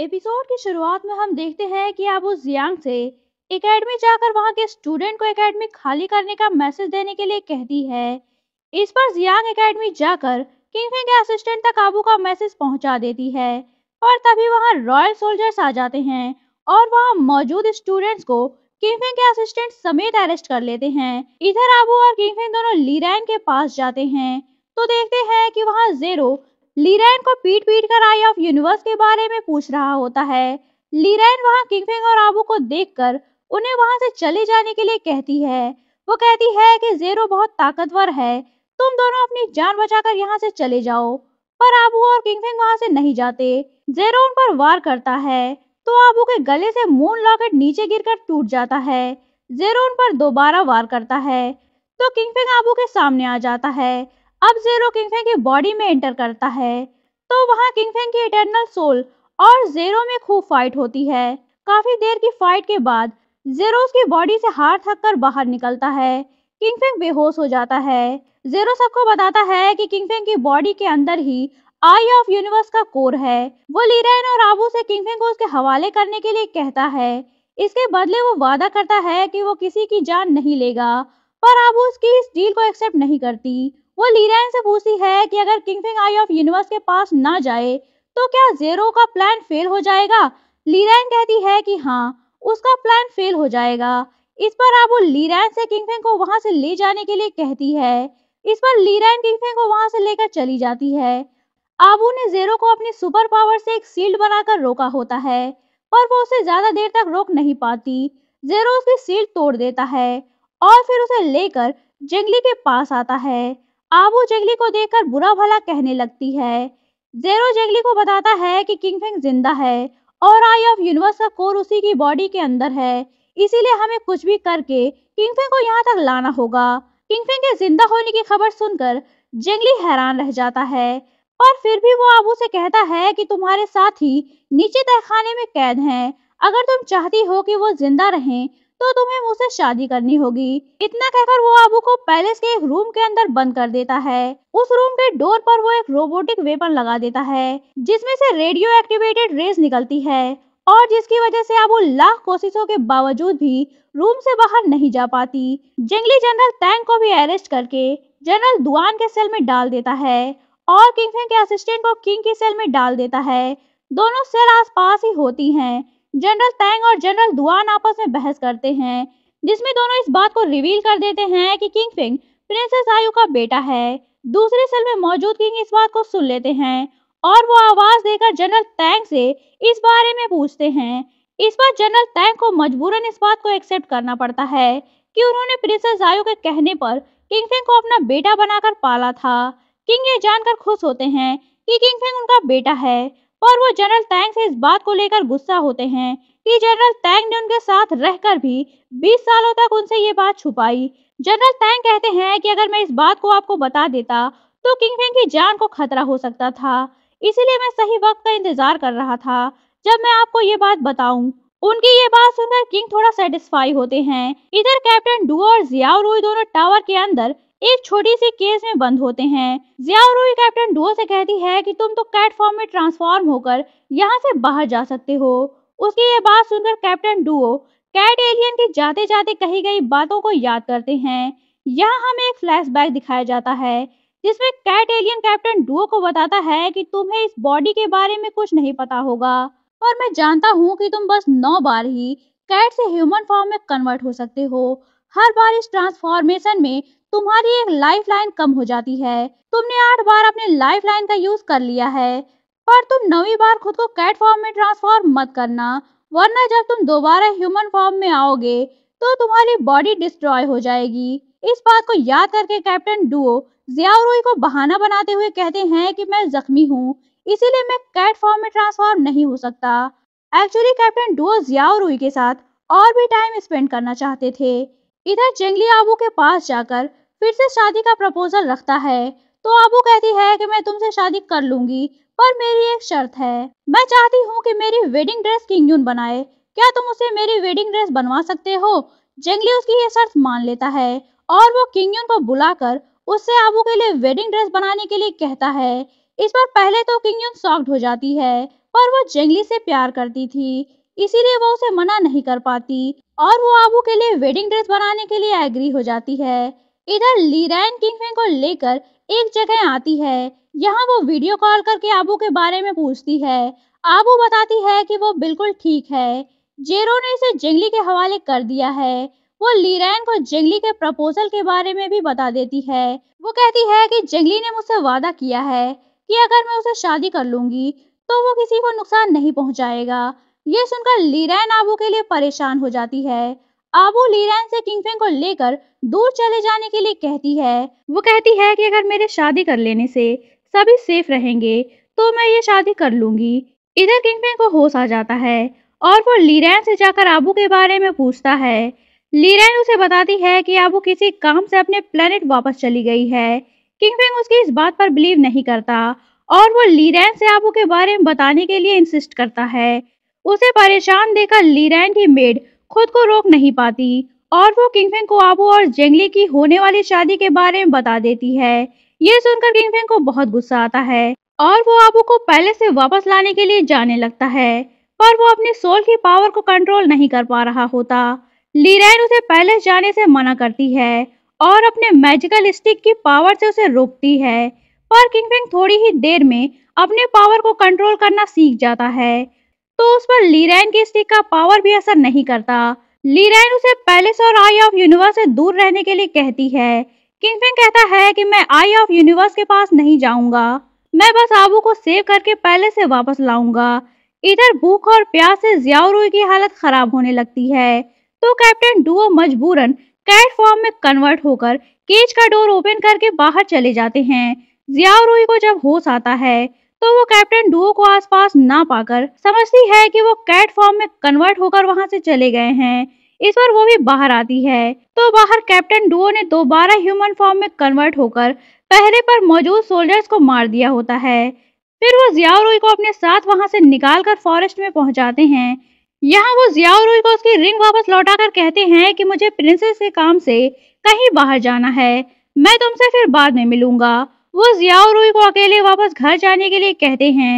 episode की शुरुआत में हम देखते हैं कि आबू जियांग से एकेडमी जाकर वहां के स्टूडेंट को एकेडमी खाली करने का मैसेज देने के लिए कहती है इस पर जियांग एकेडमी जाकर किंग किंगफिंग के असिस्टेंट तक आबू का मैसेज पहुंचा देती है और तभी वहां रॉयल सोल्जर्स आ जाते हैं और वहां मौजूद स्टूडेंट्स को किंग किंगफिंग के असिस्टेंट समेत अरेस्ट कर लेते हैं इधर आबू और किंग किंगफिंग दोनों लीरैन के पास जाते हैं तो देखते हैं कि वहां जेरो लीरैन को पीट पीट कर आई ऑफ यूनिवर्स के बारे में पूछ रहा होता है लीरैन वहाँ किंगफिंग और आबू को देखकर उन्हें वहां से चले जाने के लिए कहती है वो कहती है कि जेरो बहुत ताकतवर है तुम दोनों अपनी जान बचाकर यहाँ से चले जाओ पर आबू और किंगफिंग वहां से नहीं जाते जेरो उन पर वार करता है तो आबू के गले से मून लॉकेट नीचे गिरकर टूट जाता है जेरो उन पर दोबारा वार करता है तो किंगफिंग आबू के सामने आ जाता है अब जेरो किंगफेंग की बॉडी में एंटर करता है तो वहाँ किंगफेंग की इटर्नल सोल और जेरो में खूब फाइट होती है काफी देर की फाइट के बाद जेरो उसकी बॉडी से हार थक कर बाहर निकलता है किंगफेंग बेहोश हो जाता है जेरो सबको बताता है कि किंगफेंग की बॉडी के अंदर ही आई ऑफ यूनिवर्स का कोर है वो लीरेन और आबू से किंगफेंग को उसके हवाले करने के लिए कहता है इसके बदले वो वादा करता है कि वो किसी की जान नहीं लेगा पर आबू उसकी इस डील को एक्सेप्ट नहीं करती वो लीरैन से पूछती है कि अगर किंगफिंग आई ऑफ यूनिवर्स के पास ना जाए तो क्या जेरो का प्लान फेल हो जाएगा लीरैन कहती है कि हाँ उसका प्लान फेल हो जाएगा इस पर अब वो लीरैन से किंगफिंग को वहां से ले जाने के लिए कहती है इस पर लीरैन किंगफिंग को वहां से लेकर चली जाती है आबू ने जेरो को अपनी सुपर पावर से एक सील्ड बनाकर रोका होता है पर वो उसे ज्यादा देर तक रोक नहीं पाती जेरो उसकी सील्ड तोड़ देता है और फिर उसे लेकर जंगली के पास आता है आबू जंगली को देखकर बुरा भला कहने लगती है जेरो जंगली को बताता है कि किंग फेंग जिंदा है और आई ऑफ यूनिवर्स का कोर उसी की बॉडी के अंदर है इसीलिए हमें कुछ भी करके किंग फेंग को यहाँ तक लाना होगा किंग फेंग के जिंदा होने की खबर सुनकर जंगली हैरान रह जाता है और फिर भी वो आबू से कहता है कि तुम्हारे साथ ही नीचे तहखाने में कैद हैं अगर तुम चाहती हो कि वो जिंदा रहें तो तुम्हें मुझसे शादी करनी होगी इतना कहकर वो आबू को पैलेस के एक रूम के अंदर बंद कर देता है उस रूम के डोर पर वो एक रोबोटिक वेपन लगा देता है जिसमें से रेडियो एक्टिवेटेड रेस निकलती है और जिसकी वजह से अब वो लाख कोशिशों के बावजूद भी रूम से बाहर नहीं जा पाती जंगली जनरल टैंक को भी अरेस्ट करके जनरल दुआन के सेल में डाल देता है और किंग के असिस्टेंट को किंग की सेल में डाल देता है दोनों सेल आसपास ही होती हैं जनरल तैंग और जनरल दुआन आपस में बहस करते हैं जिसमें दोनों इस बात को रिवील कर देते हैं कि किंग फिंग प्रिंसेस आयु का बेटा है दूसरे सेल में मौजूद किंग इस बात को सुन लेते हैं और वो आवाज देकर जनरल तैंग से इस बारे में पूछते हैं इस बार जनरल तैंग को मजबूरन इस बात को एक्सेप्ट करना पड़ता है कि उन्होंने प्रिंसेस आयु के कहने पर किंग फेंग को अपना बेटा बनाकर पाला था किंग ये जानकर खुश होते हैं कि किंग फेंग उनका बेटा है और वो जनरल टैंक से इस बात को लेकर गुस्सा होते हैं कि जनरल टैंक ने उनके साथ रहकर भी 20 सालों तक उनसे ये बात छुपाई जनरल टैंक कहते हैं कि अगर मैं इस बात को आपको बता देता तो फेंग की जान को खतरा हो सकता था इसीलिए मैं सही वक्त का इंतजार कर रहा था जब मैं आपको ये बात बताऊं उनकी ये बात सुनकर किंग थोड़ा सेटिस्फाई होते हैं इधर कैप्टन डू और जिया दोनों टावर के अंदर एक छोटी सी केस में बंद होते हैं जियारो कैप्टन डो से कहती है कि तुम तो कैट फॉर्म में ट्रांसफॉर्म होकर यहाँ से बाहर जा सकते हो उसकी ये बात सुनकर कैप्टन डुओ कैट एलियन के जाते जाते कही गई बातों को याद करते हैं यहाँ हमें एक फ्लैशबैक दिखाया जाता है जिसमें कैट एलियन कैप्टन डुओ को बताता है कि तुम्हें इस बॉडी के बारे में कुछ नहीं पता होगा और मैं जानता हूँ कि तुम बस नौ बार ही कैट से ह्यूमन फॉर्म में कन्वर्ट हो सकते हो हर बार इस ट्रांसफॉर्मेशन में तुम्हारी एक लाइफ लाइन कम हो जाती है तुमने आठ बार अपने लाइफ लाइन का यूज कर लिया है पर तुम नवी बार खुद को कैट फॉर्म में ट्रांसफॉर्म मत करना वरना जब तुम दोबारा ह्यूमन फॉर्म में आओगे तो तुम्हारी बॉडी डिस्ट्रॉय हो जाएगी इस बात को याद करके कैप्टन डुओ जियाउरोई को बहाना बनाते हुए कहते हैं कि मैं जख्मी हूँ इसीलिए मैं कैट फॉर्म में ट्रांसफॉर्म नहीं हो सकता एक्चुअली कैप्टन डुओ जियाउरोई के साथ और भी टाइम स्पेंड करना चाहते थे इधर जंगली आबू के पास जाकर फिर से शादी का प्रपोजल रखता है तो आबू कहती है कि मैं तुमसे शादी कर लूंगी पर मेरी एक शर्त है मैं चाहती हूँ कि मेरी वेडिंग ड्रेस किंग यून बनाए क्या तुम उसे मेरी वेडिंग ड्रेस बनवा सकते हो जंगली उसकी ये शर्त मान लेता है और वो किंग यून को बुलाकर उससे आबू के लिए वेडिंग ड्रेस बनाने के लिए कहता है इस पर पहले तो किंग यून सॉफ्ट हो जाती है पर वो जंगली से प्यार करती थी इसीलिए वो उसे मना नहीं कर पाती और वो आबू के लिए वेडिंग ड्रेस बनाने के लिए एग्री हो जाती है इधर लीराइन किंगफिन को लेकर एक जगह आती है यहाँ वो वीडियो कॉल करके आबू के बारे में पूछती है आबू बताती है कि वो बिल्कुल ठीक है जेरो ने इसे जंगली के हवाले कर दिया है वो लीराइन को जंगली के प्रपोजल के बारे में भी बता देती है वो कहती है कि जंगली ने मुझसे वादा किया है कि अगर मैं उसे शादी कर लूंगी तो वो किसी को नुकसान नहीं पहुंचाएगा ये सुनकर लीराइन आबू के लिए परेशान हो जाती है आबू लीरान से किंगफिंग को लेकर दूर चले जाने के लिए कहती है वो कहती है कि अगर मेरे शादी कर लेने से सभी सेफ रहेंगे तो मैं ये शादी कर लूंगी इधर किंगफिंग को होश आ जाता है और वो लीरान से जाकर आबू के बारे में पूछता है लीरान उसे बताती है कि आबू किसी काम से अपने प्लेनेट वापस चली गई है किंगफिंग उसकी इस बात पर बिलीव नहीं करता और वो लीरान से आबू के बारे में बताने के लिए इंसिस्ट करता है उसे परेशान देखकर लीरान की मेड खुद को रोक नहीं पाती और वो किंगफिंग को आबू और जेंगली की होने वाली शादी के बारे में बता देती है ये सुनकर किंगफिंग को बहुत गुस्सा आता है और वो आबू को पहले से वापस लाने के लिए जाने लगता है पर वो अपनी सोल की पावर को कंट्रोल नहीं कर पा रहा होता लीरैन उसे पहले जाने से मना करती है और अपने मैजिकल स्टिक की पावर से उसे रोकती है पर किंगफिंग थोड़ी ही देर में अपने पावर को कंट्रोल करना सीख जाता है तो उस पर लीरैन के स्टिक का पावर भी असर नहीं करता लीरैन उसे पैलेस और आई ऑफ यूनिवर्स से दूर रहने के लिए कहती है किंगफिन कहता है कि मैं आई ऑफ यूनिवर्स के पास नहीं जाऊंगा मैं बस आबू को सेव करके पैलेस से वापस लाऊंगा इधर भूख और प्यास से जियाउरुई की हालत खराब होने लगती है तो कैप्टन डुओ मजबूरन कैट फॉर्म में कन्वर्ट होकर केज का डोर ओपन करके बाहर चले जाते हैं जियाउरुई को जब होश आता है तो वो कैप्टन डुओ को आसपास ना पाकर समझती है कि वो कैट फॉर्म में कन्वर्ट होकर वहाँ से चले गए हैं इस बार वो भी बाहर आती है तो बाहर कैप्टन डुओ ने दोबारा ह्यूमन फॉर्म में कन्वर्ट होकर पहले पर मौजूद सोल्जर्स को मार दिया होता है फिर वो जिया को अपने साथ वहां से निकाल कर फॉरेस्ट में पहुंचाते हैं यहाँ वो जिया को उसकी रिंग वापस लौटा कर कहते हैं कि मुझे प्रिंसेस के काम से कहीं बाहर जाना है मैं तुमसे फिर बाद में मिलूंगा वो जियाओ रूई को अकेले वापस घर जाने के लिए कहते हैं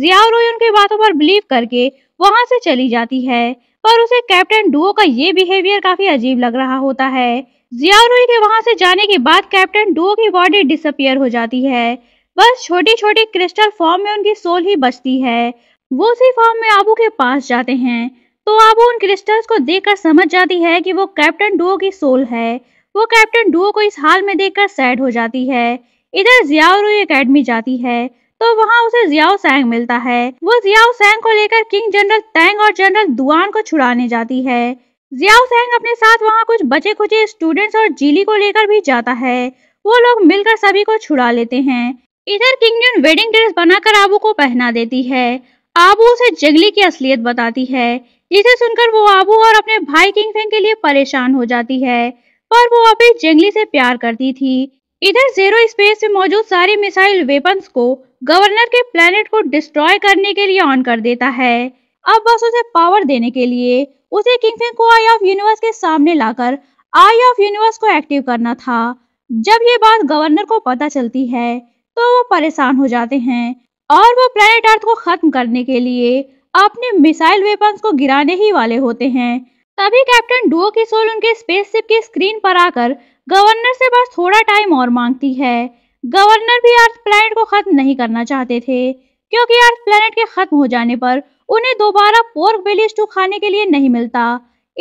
जियाओ रूई उनकी बातों पर बिलीव करके वहां से चली जाती है पर उसे कैप्टन डुओ का ये बिहेवियर काफी अजीब लग रहा होता है जियारोई के वहां से जाने के बाद कैप्टन डुओ की बॉडी डिसअपियर हो जाती है बस छोटी छोटी क्रिस्टल फॉर्म में उनकी सोल ही बचती है वो उसी फॉर्म में आबू के पास जाते हैं तो आबू उन क्रिस्टल्स को देखकर समझ जाती है कि वो कैप्टन डुओ की सोल है वो कैप्टन डुओ को इस हाल में देखकर सैड हो जाती है इधर जियाओ रू अकेडमी जाती है तो वहाँ उसे जियाओ सैंग मिलता है वो जियाओ सैंग को लेकर किंग जनरल तैंग और जनरल दुआन को छुड़ाने जाती है जियाओ सैंग अपने साथ वहाँ कुछ बचे खुचे स्टूडेंट्स और जीली को लेकर भी जाता है वो लोग मिलकर सभी को छुड़ा लेते हैं इधर किंग जुन वेडिंग ड्रेस बनाकर आबू को पहना देती है आबू उसे जंगली की असलियत बताती है जिसे सुनकर वो आबू और अपने भाई किंग फेंग के लिए परेशान हो जाती है पर वो अभी जंगली से प्यार करती थी इधर जीरो स्पेस में मौजूद सारे मिसाइल वेपन्स को गवर्नर के प्लेनेट को डिस्ट्रॉय करने के लिए ऑन कर देता है अब बस उसे पावर देने के लिए उसे किंगफिंग को आई ऑफ यूनिवर्स के सामने लाकर आई ऑफ यूनिवर्स को एक्टिव करना था जब ये बात गवर्नर को पता चलती है तो वो परेशान हो जाते हैं और वो प्लेनेट अर्थ को खत्म करने के लिए अपने मिसाइल वेपन्स को गिराने ही वाले होते हैं तभी कैप्टन डुओ की सोल उनके स्पेसशिप की स्क्रीन पर आकर गवर्नर से बस थोड़ा टाइम और मांगती है गवर्नर भी अर्थ प्लैनेट को खत्म नहीं करना चाहते थे क्योंकि अर्थ प्लैनेट के खत्म हो जाने पर उन्हें दोबारा पोर्क बेली स्टू खाने के लिए नहीं मिलता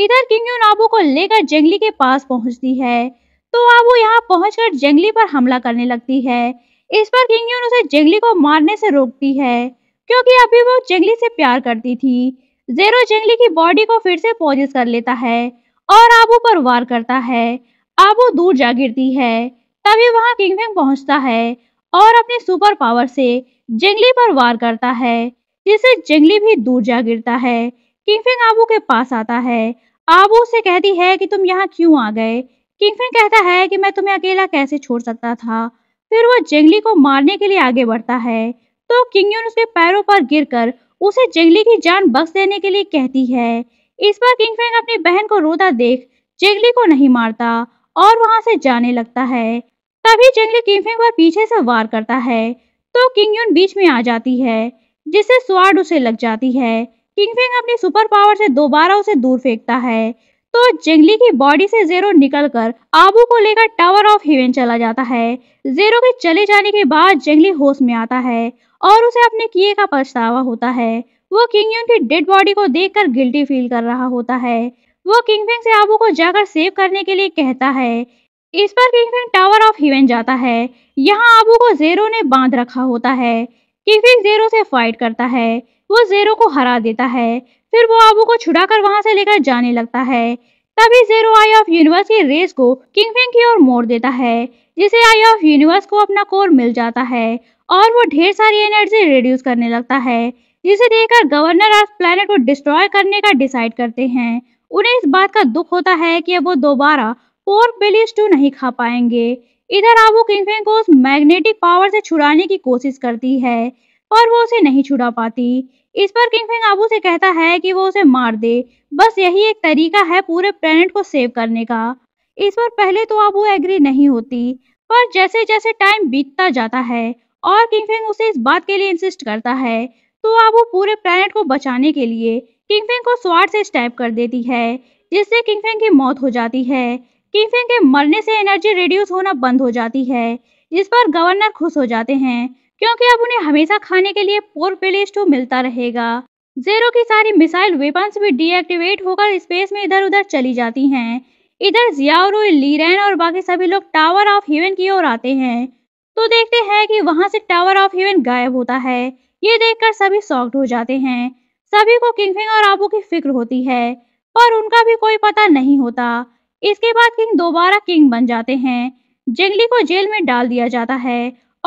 इधर किन्यू नाबू को लेकर जंगली के पास पहुंचती है तो आबू यहाँ पहुंचकर जंगली पर हमला करने लगती है इस पर किंग उसे जंगली को मारने से रोकती है क्योंकि अभी वो जंगली से प्यार करती थी जेरो जंगली की बॉडी को फिर से पॉजिस कर लेता है और आबू पर वार करता है आबू दूर जा गिरती है तभी वहां किंग किंगफिंग पहुंचता है और अपने सुपर पावर से जंगली पर वार करता है जिससे जंगली भी दूर जा गिरता है किंग किंगफिंग आबू के पास आता है आबू उसे कहती है कि तुम यहाँ क्यों आ गए किंग किंगफिंग कहता है कि मैं तुम्हें अकेला कैसे छोड़ सकता था फिर वह जंगली को मारने के लिए आगे बढ़ता है तो किंग उसके पैरों पर गिरकर उसे जंगली की जान बख्श देने के लिए कहती है इस बार किंगफैंग अपनी बहन को रोता देख जंगली को नहीं मारता और वहां से जाने लगता है तभी जंगली किंगफिंग पर पीछे से वार करता है तो किंग यून बीच में आ जाती है जिससे स्वाड उसे लग जाती है किंगफिंग अपनी सुपर पावर से दोबारा उसे दूर फेंकता है तो जंगली की बॉडी से जेरो निकलकर आबू को लेकर टावर ऑफ हिवेन चला जाता है जेरो के चले जाने के बाद जंगली होश में आता है और उसे अपने किए का पछतावा होता है वो यून की डेड बॉडी को देखकर गिल्टी फील कर रहा होता है वो किंगफिंग से आबू को जाकर सेव करने के लिए कहता है इस पर किंगफिंग टावर ऑफ हिवेन जाता है यहाँ आबू को जेरो ने बांध रखा होता है किंगफिंग जेरो से फाइट करता है वो जेरो को हरा देता है फिर वो आबू को छुड़ा कर वहां से लेकर जाने लगता है तभी जेरो आई ऑफ यूनिवर्स की रेस को किंगफिंग की ओर मोड़ देता है जिसे आई ऑफ यूनिवर्स को अपना कोर मिल जाता है और वो ढेर सारी एनर्जी रिड्यूस करने लगता है जिसे देखकर गवर्नर ऑफ प्लानट को डिस्ट्रॉय करने का डिसाइड करते हैं उन्हें इस बात का दुख होता है कि वो दोबारा पोर्क बेली स्टू नहीं खा पाएंगे इधर आबू किंगफिंग को उस मैग्नेटिक पावर से छुड़ाने की कोशिश करती है पर वो उसे नहीं छुड़ा पाती इस पर किंगफिंग आबू से कहता है कि वो उसे मार दे बस यही एक तरीका है पूरे प्लेनेट को सेव करने का इस पर पहले तो आबू एग्री नहीं होती पर जैसे जैसे टाइम बीतता जाता है और किंगफिंग उसे इस बात के लिए इंसिस्ट करता है तो अब वो पूरे प्लैनेट को बचाने के लिए किंगफिंग को स्वाड से स्टैप कर देती है जिससे किंगफिंग की मौत हो जाती है किंगफिंग के मरने से एनर्जी रिड्यूस होना बंद हो जाती है जिस पर गवर्नर खुश हो जाते हैं क्योंकि अब उन्हें हमेशा खाने के लिए पोर तो बेली मिलता रहेगा जेरो की सारी मिसाइल वेपन्स भी डीएक्टिवेट होकर स्पेस में इधर उधर चली जाती हैं इधर जियारो लीरेन और बाकी सभी लोग टावर ऑफ हेवन की ओर आते हैं तो देखते हैं कि वहां से टावर ऑफ हेवन गायब होता है ये देखकर सभी सॉक्ट हो जाते हैं सभी को किंगफिंग और आबू की फिक्र होती है पर उनका भी कोई पता नहीं होता इसके बाद किंग दोबारा किंग बन जाते हैं जंगली को जेल में डाल दिया जाता है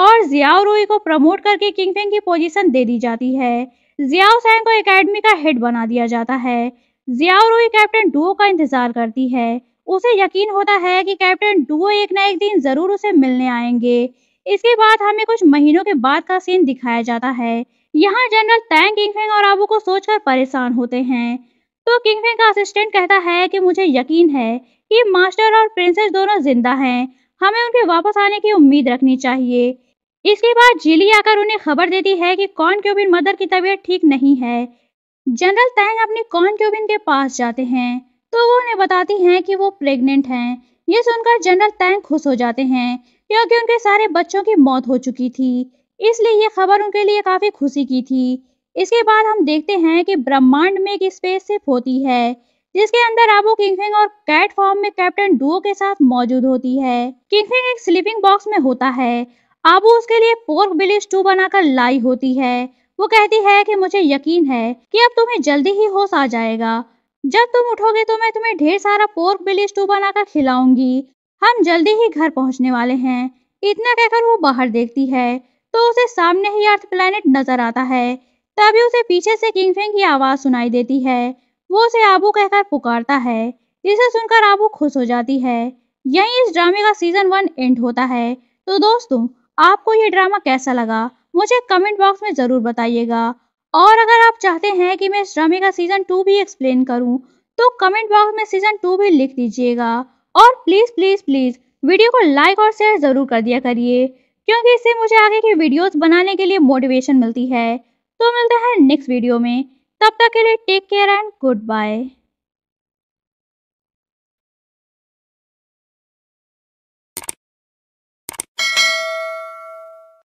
और जियाओ रूई को प्रमोट करके किंगफिंग की पोजीशन दे दी जाती है जियाओ सैंग को एकेडमी का हेड बना दिया जाता है जियाओ रूई कैप्टन डुओ का इंतजार करती है उसे यकीन होता है कि कैप्टन डुओ एक ना एक दिन जरूर उसे मिलने आएंगे इसके बाद हमें कुछ महीनों के बाद का सीन दिखाया जाता है यहाँ जनरल तैंग किंगफेंग और आबू को सोचकर परेशान होते हैं तो किंगफेंग का असिस्टेंट कहता है कि मुझे यकीन है कि मास्टर और प्रिंसेस दोनों जिंदा हैं हमें उनके वापस आने की उम्मीद रखनी चाहिए इसके बाद जिली आकर उन्हें खबर देती है कि कॉन क्यूबिन मदर की तबीयत ठीक नहीं है जनरल तैंग अपने कॉन क्यूबिन के पास जाते हैं तो वो उन्हें बताती हैं कि वो प्रेग्नेंट हैं ये सुनकर जनरल तैंग खुश हो जाते हैं क्योंकि उनके सारे बच्चों की मौत हो चुकी थी इसलिए ये खबर उनके लिए काफी खुशी की थी इसके बाद हम देखते हैं कि ब्रह्मांड में एक स्पेसशिप होती है जिसके अंदर आबू किंगफिंग और कैट फॉर्म में कैप्टन डुओ के साथ मौजूद होती है किंगफिंग एक स्लीपिंग बॉक्स में होता है आबू उसके लिए पोर्क बिली स्टू बनाकर लाई होती है वो कहती है कि मुझे यकीन है कि अब तुम्हें जल्दी ही होश आ जाएगा जब तुम उठोगे तो मैं तुम्हें ढेर सारा पोर्क बिली स्टू बनाकर खिलाऊंगी हम जल्दी ही घर पहुंचने वाले हैं इतना कहकर वो बाहर देखती है तो उसे सामने ही अर्थ प्लेनेट नजर आता है तभी उसे पीछे से किंगफिंग की आवाज सुनाई देती है वो उसे आबू कहकर पुकारता है जिसे सुनकर आबू खुश हो जाती है यही इस ड्रामे का सीजन वन एंड होता है तो दोस्तों आपको ये ड्रामा कैसा लगा मुझे कमेंट बॉक्स में ज़रूर बताइएगा और अगर आप चाहते हैं कि मैं इस ड्रामे का सीज़न टू भी एक्सप्लेन करूं तो कमेंट बॉक्स में सीज़न टू भी लिख दीजिएगा और प्लीज़ प्लीज़ प्लीज़ वीडियो को लाइक और शेयर ज़रूर कर दिया करिए क्योंकि इससे मुझे आगे की वीडियोस बनाने के लिए मोटिवेशन मिलती है तो मिलते हैं नेक्स्ट वीडियो में तब तक के लिए take care and good bye